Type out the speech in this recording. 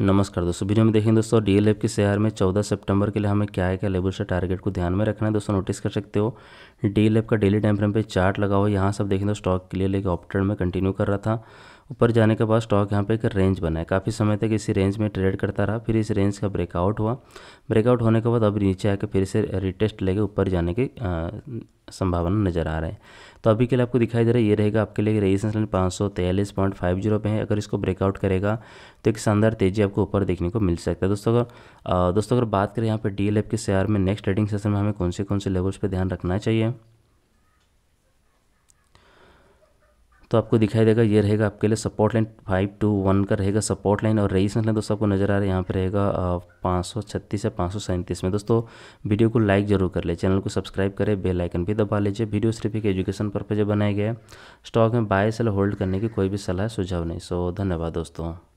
नमस्कार दोस्तों वीडियो में देखें दोस्तों डीएलएफ के शेयर में 14 सितंबर के लिए हमें क्या है क्या लेवल से टारगेट को ध्यान में रखना है दोस्तों नोटिस कर सकते हो डीएलएफ का डेली टाइम फ्रेम पे चार्ट लगा हुआ यहाँ सब देखें तो स्टॉक के लिए लेकर में कंटिन्यू कर रहा था ऊपर जाने के बाद स्टॉक यहाँ पे एक रेंज बना है काफ़ी समय तक इसी रेंज में ट्रेड करता रहा फिर इस रेंज का ब्रेकआउट हुआ ब्रेकआउट होने के बाद अब नीचे आकर फिर से रिटेस्ट लेके ऊपर जाने की संभावना नज़र आ रहा है तो अभी के लिए आपको दिखाई दे रहा है ये रहेगा आपके लिए रेजिस्टेंस लाइन पाँच सौ तैयलीस पॉइंट फाइव जीरो पे है अगर इसको ब्रेकआउट करेगा तो एक शानदार तेजी आपको ऊपर देखने को मिल सकता है दोस्तों अगर दोस्तों अगर बात करें यहाँ पर डी के शेयर में नेक्स्ट ट्रेडिंग सेशन में हमें कौन से कौन से लेवल्स पर ध्यान रखना चाहिए तो आपको दिखाई देगा ये रहेगा आपके लिए support line five two one का रहेगा सपोर्ट लाइन और रेजिस्टेंस लाइन दोस्तों आपको नजर आ रहा है यहाँ पर रहेगा पाँच सौ छत्तीस या पाँच सौ सैंतीस में दोस्तों वीडियो को लाइक जरूर कर ले चैनल को सब्सक्राइब करें बेल आइकन भी दबा लीजिए वीडियो सिर्फ एक एजुकेशन पर्पज बनाए गए स्टॉक में बाय सेल होल्ड करने की कोई भी सलाह सुझाव नहीं सो धन्यवाद दोस्तों